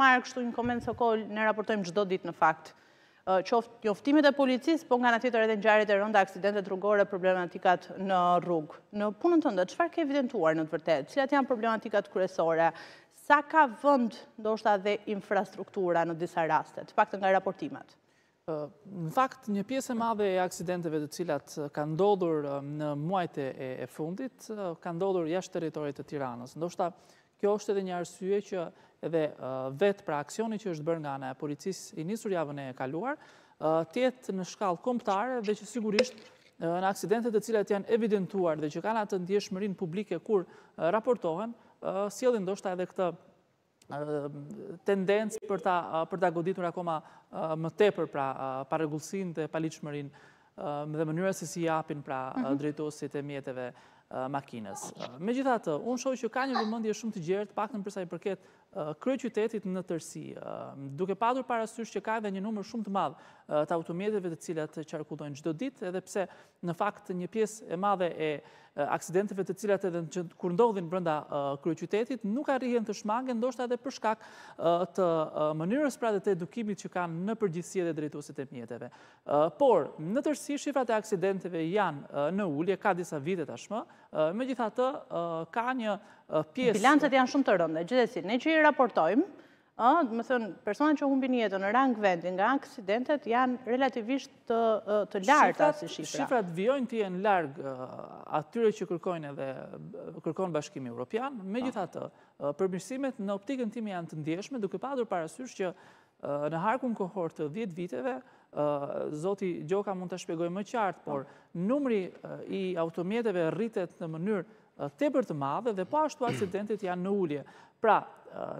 marrë kështu një komendë së kohë, ne raportojmë gjdo ditë në fakt. Qoftë një oftimit e policis, po nga në tjetër edhe gjarit e rënda aksidentet rrugore, problematikat në rrugë. Në punën të ndë, qëfar ke evidentuar në të vërtet? Cilat janë problematikat kërësore? Sa ka vënd, do shta dhe infrastruktura në disa rastet, pak të nga raportimet? Në fakt, një piesë e madhe e aksidenteve të cilat ka ndodhur në muajte e fundit, ka ndodhur jashtë teritorit të tiranës. Ndo shta Kjo është edhe një arsye që edhe vetë pra aksioni që është bërë nga në policis i njësur javën e kaluar, tjetë në shkallë komptare dhe që sigurisht në aksidentet të cilat janë evidentuar dhe që kanë atë ndjeshëmërin publike kur raportohen, si edhe ndoshta edhe këtë tendencë për ta goditur akoma më tepër pra paregullësin dhe paliqëmërin dhe mënyrës e si japin pra mhm. drejtosit e mjetëve makines. Me gjithatë, unë shohë që ka një vëmëndje shumë të gjertë, pak në përsa i përket krye qytetit në tërsi. Duke padur parasysh që ka edhe një numër shumë të madhë të automjeteve të cilat qarkullojnë gjdo dit, edhe pse në fakt një piesë e madhe e aksidenteve të cilat edhe në kur ndodhin brënda krye qytetit, nuk arrihen të shmange, ndoshta edhe përshkak të mënyrës pra dhe të edukimit që kanë në përgjithsi edhe drejtuosit e mjeteve. Por, në tërsi, shifrat e aksidenteve janë në ullje, ka disa vite tashmë, Me gjitha të, ka një pjesë... Bilancët janë shumë të rëndë, gjithë ne që i raportojmë, Më thënë, persona që humbin jetë në rang vendin nga aksidentet janë relativisht të lartë atë si shifra. Shifrat vjojnë të jenë largë atyre që kërkojnë edhe kërkojnë bashkimi Europian. Me gjitha të përmishësimet në optikën timi janë të ndjeshme, duke padur parasysh që në harkun kohortë të 10 viteve, Zoti Gjoka mund të shpegoj më qartë, por numri i automjeteve rritet në mënyrë tepër për të madhe dhe po ashtu aksidentit janë në ullje. Pra,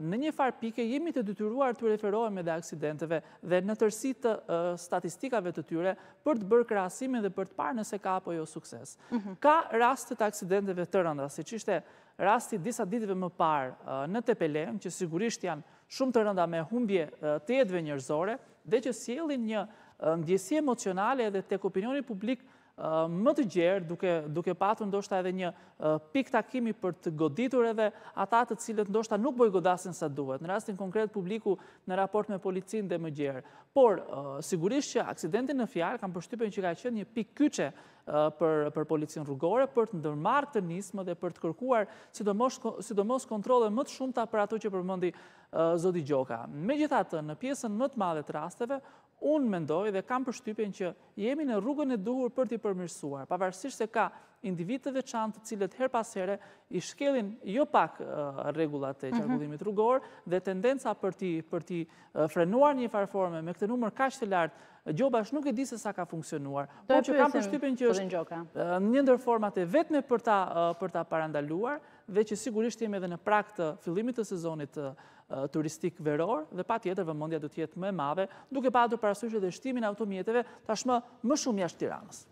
në një farë pike jemi të dytyruar të referohem edhe aksidenteve dhe në tërsi të statistikave të tyre për të bërë krasimin dhe për të parë nëse ka apo jo sukses. Mhm. Ka rastet aksidenteve të rënda, si qishte rasti disa ditve më parë në Tepelem, që sigurisht janë shumë të rënda me humbje të jetëve njërzore, dhe që sielin një uh, ndjesi emocionale edhe tek opinioni publik uh, më të gjerë, duke patur ndoshta edhe një uh, pik takimi për të goditur edhe atatë të cilët ndoshta nuk boj godasin sa duhet, në rastin konkret publiku në raport me policin dhe më gjerë. Por, sigurisht që aksidentin në fjarë kam përshtypen që ka qenë një pik kyqe për policin rrugore, për të ndërmarë të nismë dhe për të kërkuar sidomos kontrole më të shumë të aparatu që përmëndi Zodi Gjoka. Me gjithatë, në pjesën më të madhe të rasteve, unë mendoj dhe kam përshtypen që jemi në rrugën e duhur për t'i përmirësuar, pavarësisht se ka individet të veçantë të cilët her pasere i shkelin jo pak regullat e mhm. qarkullimit rrugor dhe tendenca për ti frenuar një farforme me këtë numër kash të lartë Gjobash nuk e di se sa ka funksionuar. Po që kam për shtypin që është një ndër format e vetme për ta parandaluar, dhe që sigurisht jemi edhe në prak të fillimit të sezonit turistik veror, dhe pa tjetër vëmëndja du tjetë më e mave, duke pa atur parasushe dhe shtimin automjetëve, tashmë më shumë jashtë tiranës.